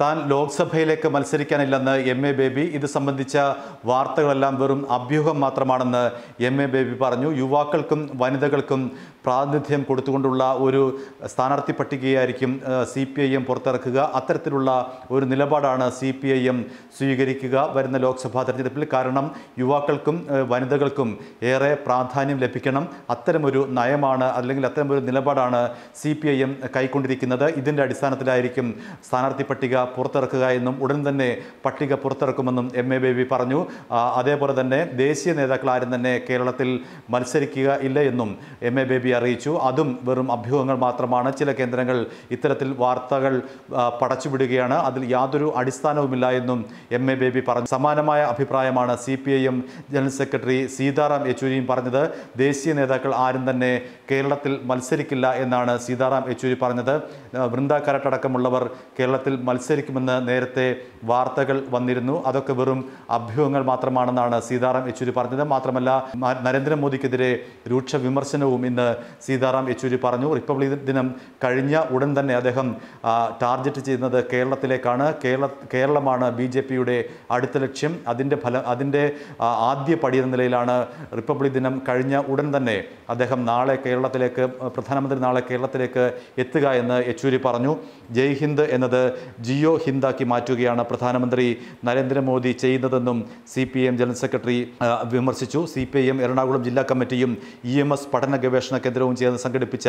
താൻ ലോക്സഭയിലേക്ക് മത്സരിക്കാനില്ലെന്ന് M A baby ഇത് സംബന്ധിച്ച വാർത്തകളെല്ലാം വെറും അഭ്യൂഹം മാത്രമാണെന്ന് എം എ ബേബി പറഞ്ഞു യുവാക്കൾക്കും വനിതകൾക്കും പ്രാതിനിധ്യം കൊടുത്തുകൊണ്ടുള്ള ഒരു സ്ഥാനാർത്ഥി പട്ടികയായിരിക്കും സി പി ഐ എം പുറത്തിറക്കുക അത്തരത്തിലുള്ള ഒരു നിലപാടാണ് സി പി ഐ എം സ്വീകരിക്കുക വരുന്ന ലോക്സഭാ തെരഞ്ഞെടുപ്പിൽ കാരണം യുവാക്കൾക്കും വനിതകൾക്കും ഏറെ പ്രാധാന്യം ലഭിക്കണം അത്തരമൊരു നയമാണ് അല്ലെങ്കിൽ അത്തരമൊരു നിലപാടാണ് സി പി ഐ എം കൈക്കൊണ്ടിരിക്കുന്നത് ഇതിൻ്റെ അടിസ്ഥാനത്തിലായിരിക്കും സ്ഥാനാർത്ഥി പട്ടിക പുറത്തിറക്കുക എന്നും ഉടൻ തന്നെ പട്ടിക പുറത്തിറക്കുമെന്നും എം എ ബേബി പറഞ്ഞു അതേപോലെ തന്നെ ദേശീയ നേതാക്കൾ ആരും തന്നെ കേരളത്തിൽ മത്സരിക്കുക ഇല്ല എന്നും എം എ ബേബി അറിയിച്ചു അതും വെറും അഭ്യൂഹങ്ങൾ മാത്രമാണ് ചില കേന്ദ്രങ്ങൾ ഇത്തരത്തിൽ വാർത്തകൾ പടച്ചുവിടുകയാണ് അതിൽ യാതൊരു അടിസ്ഥാനവുമില്ല എന്നും എം എ ബേബി പറഞ്ഞു സമാനമായ അഭിപ്രായമാണ് C P I M general secretary Sitaram യെച്ചൂരിയും പറഞ്ഞത് ദേശീയ നേതാക്കൾ ആരും തന്നെ കേരളത്തിൽ മത്സരിക്കില്ല എന്നാണ് സീതാറാം യെച്ചൂരി പറഞ്ഞത് വൃന്ദ കരട്ടടക്കമുള്ളവർ കേരളത്തിൽ മത്സരി മത്സരിക്കുമെന്ന് നേരത്തെ വാർത്തകൾ വന്നിരുന്നു അതൊക്കെ വെറും അഭ്യൂഹങ്ങൾ മാത്രമാണെന്നാണ് സീതാറാം യെച്ചൂരി പറഞ്ഞത് മാത്രമല്ല നരേന്ദ്രമോദിക്കെതിരെ രൂക്ഷ വിമർശനവും ഇന്ന് സീതാറാം യെച്ചൂരി പറഞ്ഞു റിപ്പബ്ലിക് ദിനം കഴിഞ്ഞ ഉടൻ തന്നെ അദ്ദേഹം ടാർഗറ്റ് ചെയ്യുന്നത് കേരളത്തിലേക്കാണ് കേരള കേരളമാണ് ബി ജെ പിയുടെ അടുത്ത ലക്ഷ്യം അതിൻ്റെ ഫല അതിൻ്റെ ആദ്യ പടി എന്ന നിലയിലാണ് റിപ്പബ്ലിക് ദിനം കഴിഞ്ഞ ഉടൻ തന്നെ അദ്ദേഹം നാളെ കേരളത്തിലേക്ക് പ്രധാനമന്ത്രി നാളെ കേരളത്തിലേക്ക് എത്തുക എന്ന് യെച്ചൂരി പറഞ്ഞു ജയ് ഹിന്ദ് എന്നത് ജി ജിയോ ഹിന്ദാക്കി മാറ്റുകയാണ് പ്രധാനമന്ത്രി നരേന്ദ്രമോദി ചെയ്യുന്നതെന്നും C P M general secretary വിമർശിച്ചു സി പി എം എറണാകുളം ജില്ലാ കമ്മിറ്റിയും ഇ എം എസ് പഠന ഗവേഷണ കേന്ദ്രവും ചേർന്ന് സംഘടിപ്പിച്ച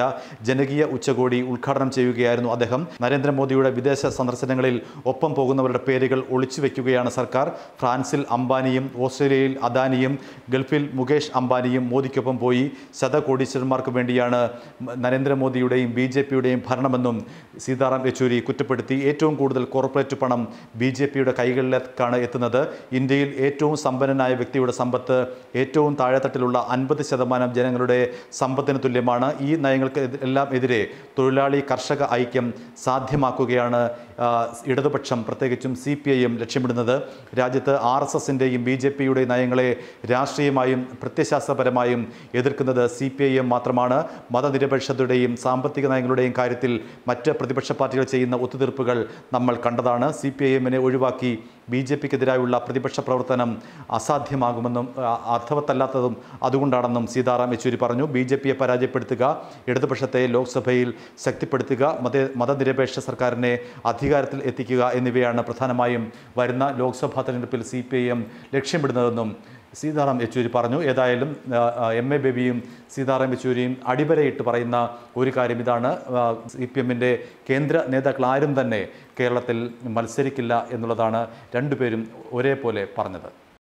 ജനകീയ ഉച്ചകോടി ഉദ്ഘാടനം ചെയ്യുകയായിരുന്നു അദ്ദേഹം നരേന്ദ്രമോദിയുടെ വിദേശ സന്ദർശനങ്ങളിൽ ഒപ്പം പോകുന്നവരുടെ പേരുകൾ ഒളിച്ചു വയ്ക്കുകയാണ് സർക്കാർ ഫ്രാൻസിൽ അംബാനിയും ഓസ്ട്രേലിയയിൽ അദാനിയും ഗൾഫിൽ മുകേഷ് അംബാനിയും മോദിക്കൊപ്പം പോയി ശതകോടീശ്വരന്മാർക്ക് വേണ്ടിയാണ് നരേന്ദ്രമോദിയുടെയും ബി ജെ പിയുടെയും ഭരണമെന്നും സീതാറാം യെച്ചൂരി കുറ്റപ്പെടുത്തി ഏറ്റവും കൂടുതൽ കോർപ്പറേറ്റ് പണം ബി ജെ പിയുടെ കൈകളിലേക്കാണ് എത്തുന്നത് ഇന്ത്യയിൽ ഏറ്റവും സമ്പന്നനായ വ്യക്തിയുടെ സമ്പത്ത് ഏറ്റവും താഴെത്തട്ടിലുള്ള അൻപത് ശതമാനം ജനങ്ങളുടെ സമ്പത്തിന് തുല്യമാണ് ഈ നയങ്ങൾക്ക് എല്ലാം എതിരെ തൊഴിലാളി കർഷക ഐക്യം സാധ്യമാക്കുകയാണ് ഇടതുപക്ഷം പ്രത്യേകിച്ചും സി പി ഐ എം ലക്ഷ്യമിടുന്നത് രാജ്യത്ത് ആർ എസ് എസിൻ്റെയും ബി ജെ പിയുടെയും നയങ്ങളെ രാഷ്ട്രീയമായും പ്രത്യശാസ്ത്രപരമായും എതിർക്കുന്നത് സി പി ഐ എം മാത്രമാണ് മതനിരപേക്ഷതയുടെയും സാമ്പത്തിക നയങ്ങളുടെയും കാര്യത്തിൽ മറ്റ് പ്രതിപക്ഷ പാർട്ടികൾ ചെയ്യുന്ന ഒത്തുതീർപ്പുകൾ നമ്മൾ കണ്ടതാണ് സി പി ഐ എമ്മിനെ ഒഴിവാക്കി ബി ജെ പിക്കെതിരായുള്ള പ്രതിപക്ഷ പ്രവർത്തനം അസാധ്യമാകുമെന്നും അർത്ഥവത്തല്ലാത്തതും അതുകൊണ്ടാണെന്നും സീതാറാം യെച്ചൂരി പറഞ്ഞു ബി ജെ പിയെ പരാജയപ്പെടുത്തുക ഇടതുപക്ഷത്തെ ലോക്സഭയിൽ ശക്തിപ്പെടുത്തുക മത മതനിരപേക്ഷ സർക്കാരിനെ അധികാരത്തിൽ എത്തിക്കുക എന്നിവയാണ് പ്രധാനമായും വരുന്ന ലോക്സഭാ തെരഞ്ഞെടുപ്പിൽ സി പി ഐ എം ലക്ഷ്യമിടുന്നതെന്നും സീതാറാം യെച്ചൂരി പറഞ്ഞു ഏതായാലും എം എ ബേബിയും സീതാറാം യെച്ചൂരിയും അടിവരയിട്ട് പറയുന്ന ഒരു കാര്യം ഇതാണ് സി പി എമ്മിൻ്റെ കേന്ദ്ര നേതാക്കൾ ആരും തന്നെ കേരളത്തിൽ മത്സരിക്കില്ല എന്നുള്ളതാണ് രണ്ടുപേരും ഒരേപോലെ പറഞ്ഞത്